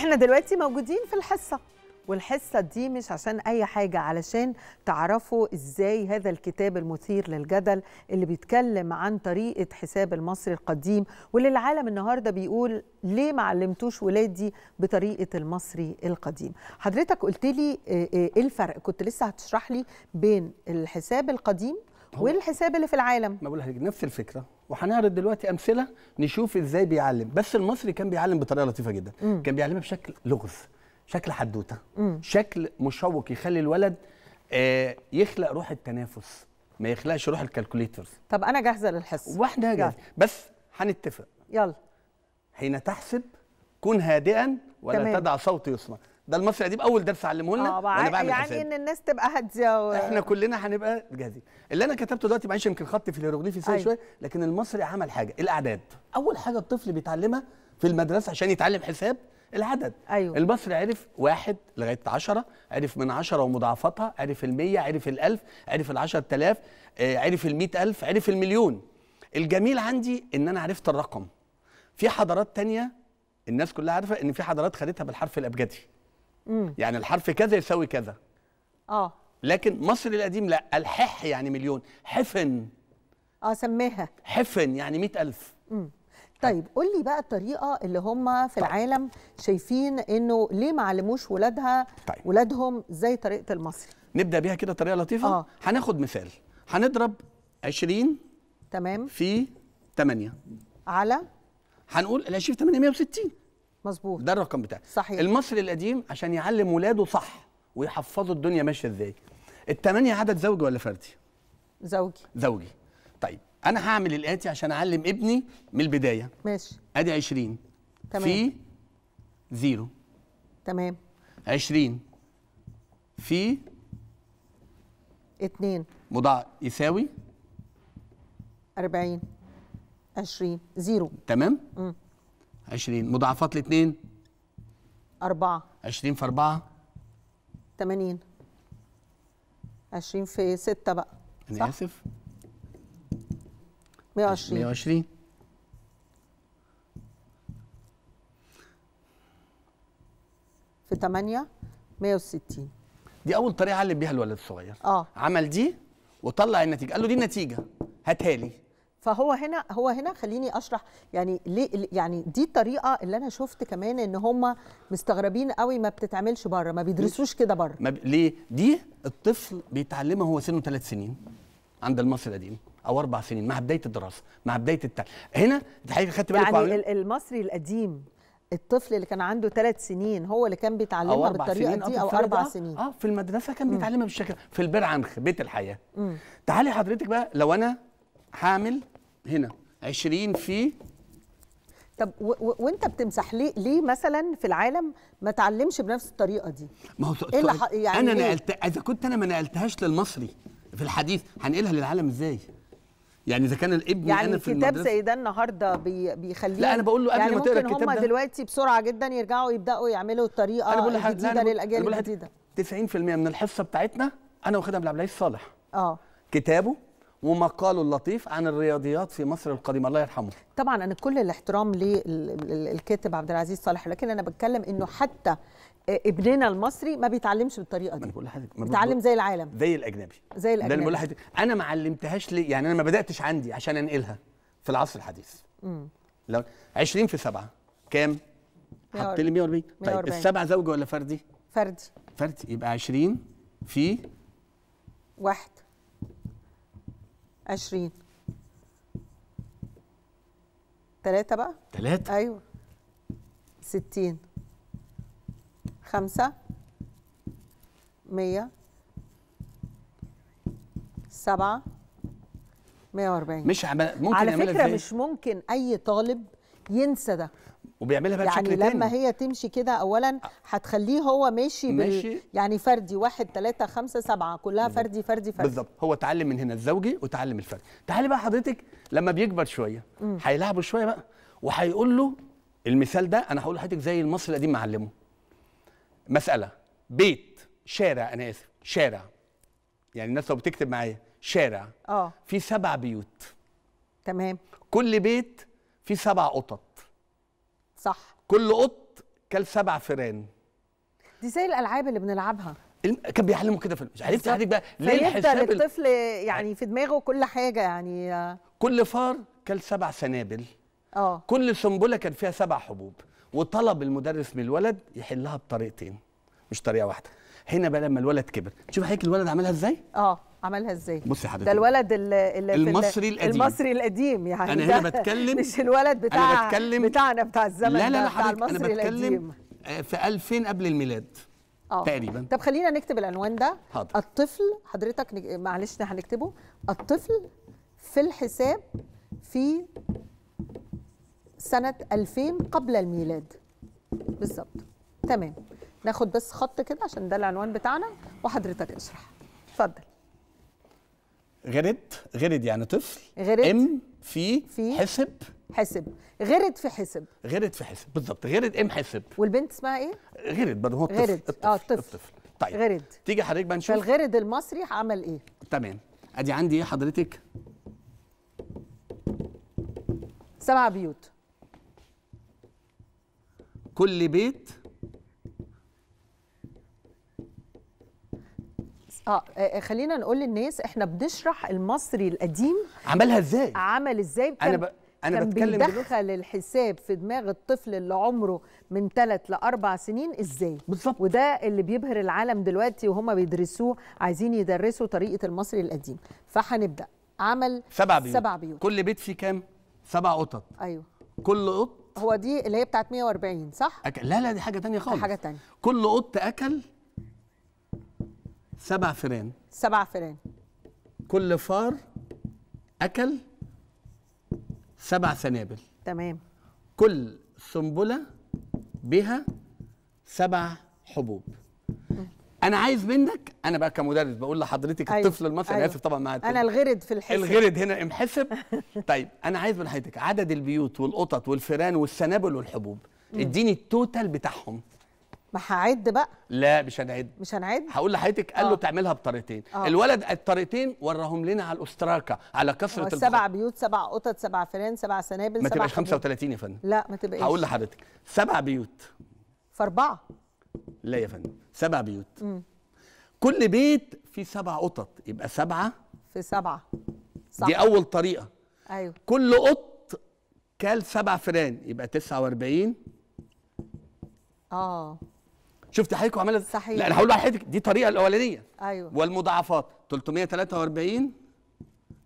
احنا دلوقتي موجودين في الحصه والحصه دي مش عشان اي حاجه علشان تعرفوا ازاي هذا الكتاب المثير للجدل اللي بيتكلم عن طريقه حساب المصري القديم واللي العالم النهارده بيقول ليه ما علمتوش ولادي بطريقه المصري القديم حضرتك قلت لي آه، آه، ايه الفرق كنت لسه هتشرح لي بين الحساب القديم وايه الحساب اللي في العالم ما بقول لحضرتك نفس الفكره وهنعرض دلوقتي امثله نشوف ازاي بيعلم بس المصري كان بيعلم بطريقه لطيفه جدا م. كان بيعلمها بشكل لغز شكل حدوته شكل مشوق يخلي الولد آه يخلق روح التنافس ما يخلقش روح الكالكوليترز طب انا جاهزه للحصه واحنا جاهزه بس هنتفق يلا حين تحسب كن هادئا ولا تمام. تدع صوت يسمع ده المصري القديم اول درس علمه لنا آه وانا بعمل يعني حساب. ان الناس تبقى هاديه و... احنا كلنا هنبقى جاهزين اللي انا كتبته دلوقتي معلش يمكن خط في الهيروغليفي سهل أيوه. شويه لكن المصري عمل حاجه الاعداد اول حاجه الطفل بيتعلمها في المدرسه عشان يتعلم حساب العدد أيوه. المصري عرف واحد لغايه 10 عرف من 10 ومضاعفاتها عرف ال100 عرف ال1000 عرف ال10000 آه، عرف ال100000 عرف المليون الجميل عندي ان انا عرفت الرقم في حضارات تانية الناس كلها عارفه ان في حضارات خدتها بالحرف الابجدي يعني الحرف كذا يساوي كذا اه لكن مصر القديم لا الحح يعني مليون حفن اه سماها حفن يعني مئة ألف مم. طيب قول لي بقى الطريقه اللي هم في طيب. العالم شايفين انه ليه ما علموش ولادها طيب. ولادهم زي طريقه المصري نبدا بيها كده طريقه لطيفه آه. هناخد مثال هنضرب 20 تمام في 8 على هنقول ال 20 في 8 160 مظبوط ده الرقم بتاعي صحيح المصري القديم عشان يعلم ولاده صح ويحفظوا الدنيا ماشيه ازاي الثمانيه عدد زوجي ولا فردي زوجي زوجي طيب انا هعمل الاتي عشان اعلم ابني من البدايه ماشي ادي 20 تمام في زيرو تمام 20 في 2 مضاع يساوي 40 20 زيرو تمام مم. 20 مضاعفات لاثنين أربعة 20 في 4 80 20 في 6 بقى أنا صح؟ آسف 120 120 في 8 160 دي أول طريقة علم بيها الولد الصغير اه عمل دي وطلع النتيجة قال له دي النتيجة هاتها لي فهو هنا هو هنا خليني اشرح يعني ليه يعني دي الطريقه اللي انا شفت كمان ان هم مستغربين قوي ما بتتعملش بره ما بيدرسوش كده بره ليه دي الطفل بيتعلمها وهو سنه ثلاث سنين عند المصري القديم او اربع سنين مع بدايه الدراسه مع بدايه التعليم هنا حضرتك خدت بالك يعني وعمل... المصري القديم الطفل اللي كان عنده ثلاث سنين هو اللي كان بيتعلمها بالطريقه دي او اربع آه، سنين اه في المدرسه كان بيتعلمها بالشكل في البرعنخ بيت الحياه تعالي حضرتك بقى لو انا هعمل هنا 20 في طب وانت بتمسح ليه ليه مثلا في العالم ما تعلمش بنفس الطريقه دي ما هو إيه اللي يعني انا إيه؟ نقلت اذا كنت انا ما نقلتهاش للمصري في الحديث هنقلها للعالم ازاي يعني اذا كان الابن يعني انا في كتاب زي ده النهارده بيخليه لا انا بقول له قبل يعني ما تقرا الكتاب هم ده دلوقتي بسرعه جدا يرجعوا يبداوا يعملوا الطريقه الجديده للاجيال الجديده 90% من الحصه بتاعتنا انا واخدها من عبد العزيز صالح اه كتابه ومقاله اللطيف عن الرياضيات في مصر القديمه الله يرحمه طبعا انا كل الاحترام للكاتب عبد العزيز صالح لكن انا بتكلم انه حتى ابننا المصري ما بيتعلمش بالطريقه دي بقول لحضرتك بيتعلم زي العالم زي الاجنبي زي الاجنبي ده انا ما علمتهاش ليه يعني انا ما بداتش عندي عشان انقلها في العصر الحديث امم لو 20 في 7 كام حط لي 140 طيب السبعه زوجي ولا فردي فردي فردي يبقى 20 في واحد 20 3 بقى 3 أيوة ستين خمسة مية سبعة 140 مش عمل ممكن على فكرة مش ممكن أي طالب ينسى ده وبيعملها بقى يعني بشكل تاني يعني لما هي تمشي كده اولا هتخليه هو ماشي, ماشي بال... يعني فردي واحد ثلاثة خمسة سبعة كلها بالزبط. فردي فردي فردي بالظبط هو اتعلم من هنا الزوجي وتعلم الفردي تعالي بقى حضرتك لما بيكبر شويه هيلاعبه شويه بقى وهيقول له المثال ده انا هقول لحضرتك زي المصري القديم معلمه مساله بيت شارع انا اسف شارع يعني الناس لو بتكتب معايا شارع اه في سبع بيوت تمام كل بيت فيه سبع قطط صح كل قط كل سبع فران دي زي الالعاب اللي بنلعبها كان بيعلموا كده في مش عرفت حضرتك بقى ليه الحساب الطفل يعني في دماغه كل حاجه يعني كل فار كل سبع سنابل اه كل سنبله كان فيها سبع حبوب وطلب المدرس من الولد يحلها بطريقتين مش طريقه واحده هنا بقى لما الولد كبر شوف حضرتك الولد عملها ازاي اه عملها ازاي بصي حضرتك ده الولد اللي المصري القديم المصري القديم يعني انا هنا بتكلم مش الولد بتاع أنا بتكلم بتاعنا بتاع الزمن لا لا لا حضرتك المصري أنا بتكلم القديم آه، في 2000 قبل الميلاد اه تقريبا طب خلينا نكتب العنوان ده حاضر. الطفل حضرتك معلش هنكتبه الطفل في الحساب في سنة 2000 قبل الميلاد بالظبط تمام ناخد بس خط كده عشان ده العنوان بتاعنا وحضرتك اشرح اتفضل غرد غرد يعني طفل غرد ام في, في حسب حسب غرد في حسب غرد في حسب بالظبط غرد ام حسب والبنت اسمها ايه غرد برضه هو الطفل غرد الطفل. اه الطفل. الطفل طيب غرد تيجي حضرتك بقى نشوف فالغرد المصري عمل ايه تمام ادي عندي ايه حضرتك سبع بيوت كل بيت آه،, آه،, اه خلينا نقول للناس احنا بنشرح المصري القديم عملها ازاي عمل ازاي انا ب... انا كان بتكلم بيدخل الحساب في دماغ الطفل اللي عمره من 3 لاربع سنين ازاي بالظبط وده اللي بيبهر العالم دلوقتي وهم بيدرسوه عايزين يدرسوا طريقه المصري القديم فهنبدا عمل سبع بيوت. سبع بيوت كل بيت فيه كام سبع قطط ايوه كل قط هو دي اللي هي بتاعت 140 صح أكل. لا لا دي حاجه تانية خالص حاجه تانية كل قط اكل سبع فران سبع فران كل فار اكل سبع سنابل تمام كل سنبله بها سبع حبوب انا عايز منك انا بقى كمدرس بقول لحضرتك أيوه. الطفل المصري أيوه. انا اسف طبعا مع انا الغرد في الحسب الغرد هنا امحسب طيب انا عايز من حضرتك عدد البيوت والقطط والفيران والسنابل والحبوب اديني التوتال بتاعهم ما هعد بقى لا مش هنعد مش هنعد هقول لحضرتك قال له آه. تعملها بطريقتين آه. الولد الطريقتين وراهم لنا على الاستراكه على كثره البخار سبع بيوت سبع قطط سبع فران سبع سنابل ما سبع تبقاش 35 يا فندم لا ما تبقاش هقول لحضرتك سبع بيوت في اربعه لا يا فندم سبع بيوت م. كل بيت فيه سبع قطط يبقى سبعه في سبعه صح. دي اول طريقه ايوه كل قط كال سبع فران يبقى 49 اه شفت حضرتك عماله صحيح لا انا هقول لحضرتك دي الطريقه الاولانيه ايوه والمضاعفات 343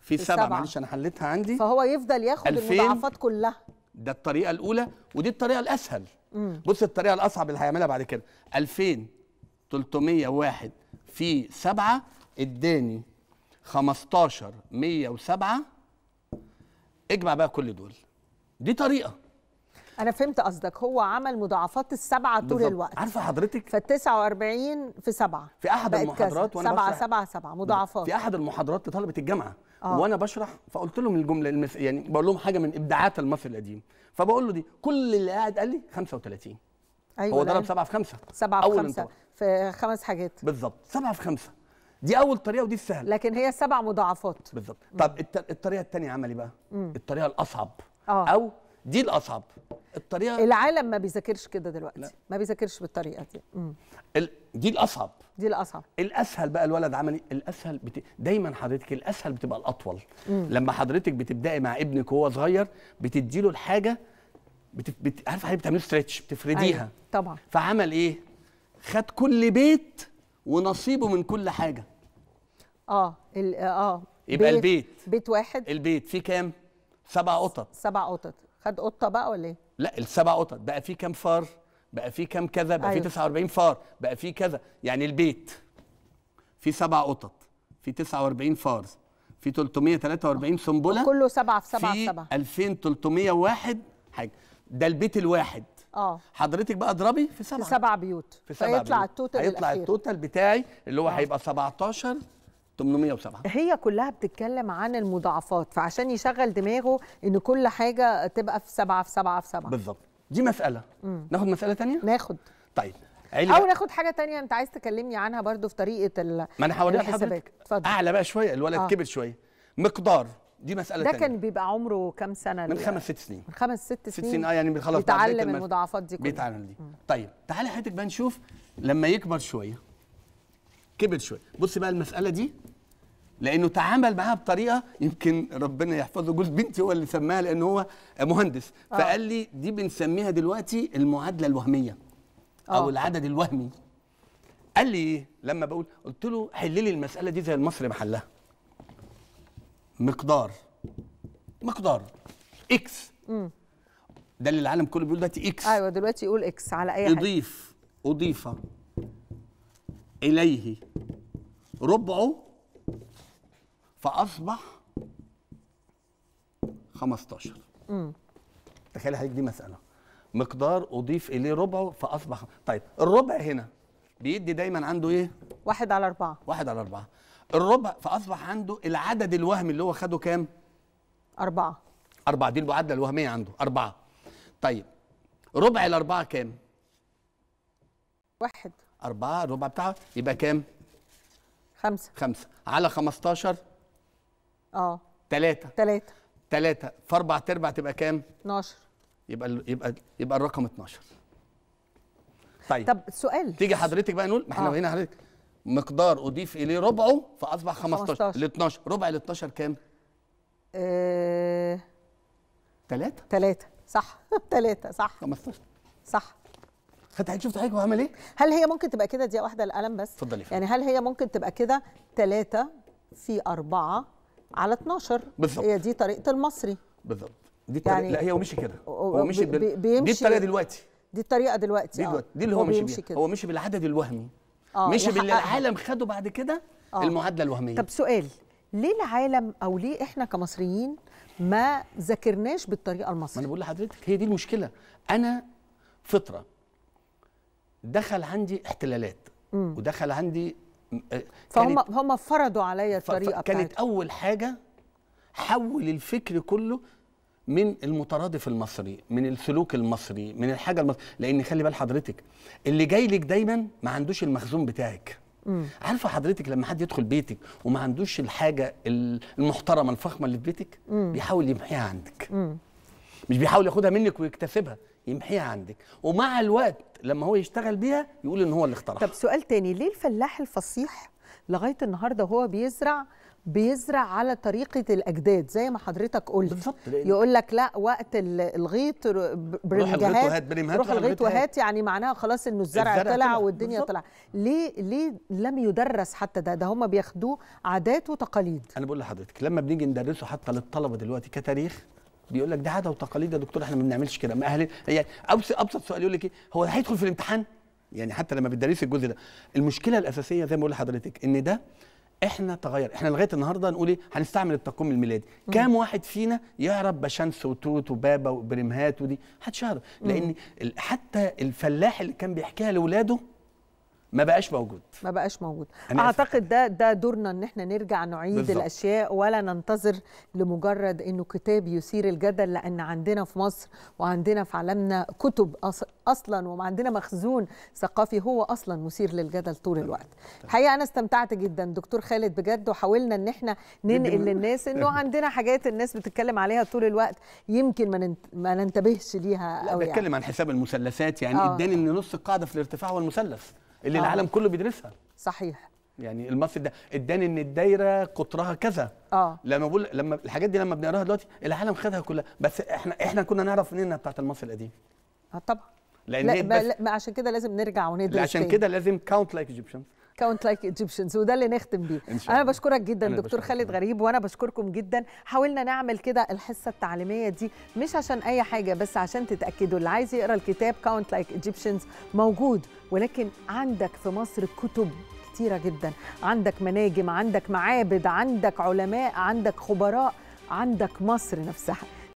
في 7 معلش انا حليتها عندي فهو يفضل ياخد المضاعفات كلها ده الطريقه الاولى ودي الطريقه الاسهل مم. بص الطريقه الاصعب اللي هيعملها بعد كده 2301 في 7 اداني 15107 اجمع بقى كل دول دي طريقه انا فهمت قصدك هو عمل مضاعفات السبعه طول الوقت عارفه حضرتك في 49 في سبعه في احد المحاضرات وانا سبعه سبعه سبعه مضاعفات في احد المحاضرات لطلبه الجامعه آه. وانا بشرح فقلت لهم الجمله المث... يعني بقول لهم حاجه من ابداعات المصري القديم فبقول له دي كل اللي قاعد قال لي 35 ايوه هو ضرب 7 في 5 7 في 5 في خمس حاجات بالظبط 7 في 5 دي اول طريقه ودي السهله لكن هي سبع مضاعفات بالظبط طب الطريقه الثانيه عمل ايه بقى؟ الطريقه الاصعب آه. او دي الاصعب الطريقه العالم ما بيذاكرش كده دلوقتي لا. ما بيذاكرش بالطريقه دي ال... دي الاصعب دي الاصعب الاسهل بقى الولد عملي الاسهل بت... دايما حضرتك الاسهل بتبقى الاطول مم. لما حضرتك بتبداي مع ابنك وهو صغير بتدي له الحاجه بت... بت... عارفه حضرتك بتعملي ستريتش بتفرديها أيوة. طبعا فعمل ايه خد كل بيت ونصيبه من كل حاجه اه ال... اه يبقى بيت... البيت بيت واحد البيت فيه كام سبع قطط سبع قطط خد قطه بقى ولا ايه؟ لا السبع قطط بقى في كام فار؟ بقى في كام كذا؟ بقى أيوه. في 49 فار، بقى في كذا، يعني البيت في سبع قطط، في 49 فار، في 343 سنبله كله سبعه في سبعه في سبعه 2301 حاجه ده البيت الواحد اه حضرتك بقى اضربي في سبعه في سبع بيوت في سبع هيطلع التوتال هيطلع التوتال بتاعي اللي هو آه. هيبقى 17 807 هي كلها بتتكلم عن المضاعفات فعشان يشغل دماغه ان كل حاجه تبقى في سبعه في سبعه في سبعه بالظبط دي مساله مم. ناخد مساله ثانيه ناخد طيب عليا. او ناخد حاجه تانية انت عايز تكلمني عنها برضو في طريقه ال ما انا هوريها لحضرتك اعلى بقى شويه الولد آه. كبر شويه مقدار دي مساله ده تانية. كان بيبقى عمره كام سنه من خمس ست سنين من خمس ست سنين ست سنين اه يعني بيخلص بيتعلم المضاعفات دي كلها بيتعلم دي مم. طيب تعالى حضرتك بقى نشوف لما يكبر شويه كبر شويه بص بقى المساله دي لانه تعامل معاها بطريقه يمكن ربنا يحفظه جوز بنتي هو اللي سماها لان هو مهندس آه. فقال لي دي بنسميها دلوقتي المعادله الوهميه آه. او آه. العدد الوهمي قال لي ايه لما بقول قلت له حل لي المساله دي زي المصري محلها مقدار مقدار اكس ده اللي العالم كله بيقول دلوقتي اكس ايوه دلوقتي يقول اكس على اي حاجه اضيف اضيف اليه ربعه فاصبح 15 امم تخيل حضرتك دي مساله مقدار اضيف اليه ربعه فاصبح طيب الربع هنا بيدي دايما عنده ايه؟ واحد على أربعة واحد على أربعة الربع فأصبح عنده العدد الوهمي اللي هو خده كام؟ أربعة أربعة دي المعادلة الوهمية عنده أربعة طيب ربع الأربعة كام؟ واحد أربعة الربع بتاعه يبقى كام؟ خمسة خمسة على 15 اه تلاتة تلاتة تلاتة في أربع تربع تبقى كام 12 يبقى يبقى يبقى الرقم 12 طيب طب سؤال تيجي حضرتك بقى نقول ما احنا آه. هنا حضرتك مقدار اضيف اليه ربعه فاصبح 15 ال 12 ربع ال 12 كام؟ ااا آه. 3 تلاتة صح تلاتة صح 15 صح خدت حضرتك شفت حضرتك بعمل ايه؟ هل هي ممكن تبقى كده دي واحده القلم بس؟ اتفضلي يعني هل هي ممكن تبقى كده تلاتة في أربعة على 12 بالظبط هي دي طريقه المصري بالظبط دي الطريقه يعني لا هي ومشي كده هو مشي بال... دي الطريقه دلوقتي دي الطريقه دلوقتي دي, دلوقتي. آه. دي اللي هو, مشي بيها كده. هو مشي بالعدد الوهمي آه مشي باللي العالم خده بعد كده آه. المعادله الوهميه طب سؤال ليه العالم او ليه احنا كمصريين ما ذاكرناش بالطريقه المصريه ما انا بقول لحضرتك هي دي المشكله انا فطره دخل عندي احتلالات م. ودخل عندي فهم هم فرضوا عليا الطريقه بتاعتهم كانت اول حاجه حول الفكر كله من المترادف المصري من السلوك المصري من الحاجه المصري لان خلي بال حضرتك اللي جاي لك دايما ما عندوش المخزون بتاعك عارفه حضرتك لما حد يدخل بيتك وما عندوش الحاجه المحترمه الفخمه اللي في بيتك مم. بيحاول يمحيها عندك مم. مش بيحاول ياخدها منك ويكتسبها يمحيها عندك ومع الوقت لما هو يشتغل بيها يقول ان هو اللي اخترعها طب سؤال تاني ليه الفلاح الفصيح لغايه النهارده وهو بيزرع بيزرع على طريقه الاجداد زي ما حضرتك قلت بالظبط يقول لك لا وقت الغيط برنجهات روح الغيط وهات يعني معناها خلاص انه الزرع طلع والدنيا طلع ليه ليه لم يدرس حتى ده ده هم بياخدوه عادات وتقاليد انا بقول لحضرتك لما بنيجي ندرسه حتى للطلبه دلوقتي كتاريخ بيقول لك ده عاده وتقاليد يا دكتور احنا ما بنعملش كده ما اهل يعني ابسط ابسط سؤال يقول لك ايه هو هيدخل في الامتحان يعني حتى لما بتدرسي الجزء ده المشكله الاساسيه زي ما بقول لحضرتك ان ده احنا تغير احنا لغايه النهارده نقول ايه هنستعمل التقويم الميلادي كام واحد فينا يعرف بشمس وتوت وبابا وبرمهات ودي محدش يعرف لان حتى الفلاح اللي كان بيحكيها لاولاده ما بقاش موجود ما بقاش موجود اعتقد ده ده دورنا ان احنا نرجع نعيد بالزبط. الاشياء ولا ننتظر لمجرد انه كتاب يثير الجدل لان عندنا في مصر وعندنا في عالمنا كتب اصلا وعندنا مخزون ثقافي هو اصلا مثير للجدل طول الوقت الحقيقه انا استمتعت جدا دكتور خالد بجد وحاولنا ان احنا ننقل للناس انه عندنا حاجات الناس بتتكلم عليها طول الوقت يمكن ما, ما ننتبهش ليها قوي لا يعني. بتكلم يعني. عن حساب المثلثات يعني آه. اداني ان نص القاعده في الارتفاع هو المثلث اللي آه. العالم كله بيدرسها صحيح يعني المصري ده اداني ان الدايره قطرها كذا اه لما بقول لما الحاجات دي لما بنقراها دلوقتي العالم خدها كلها بس احنا احنا كنا نعرف منين بتاعت المصري القديم اه طبعا لان لا, لا عشان كده لازم نرجع وندرس عشان كده لازم كاونت لايك ايجيبشنز كاونت لايك ايجيبشنز وده اللي نختم بيه إن شاء الله. انا بشكرك جدا أنا دكتور خالد غريب وانا بشكركم جدا حاولنا نعمل كده الحصه التعليميه دي مش عشان اي حاجه بس عشان تتاكدوا اللي عايز يقرا الكتاب كاونت لايك ايجيبشنز موجود ولكن عندك في مصر كتب كتيره جدا عندك مناجم عندك معابد عندك علماء عندك خبراء عندك مصر نفسها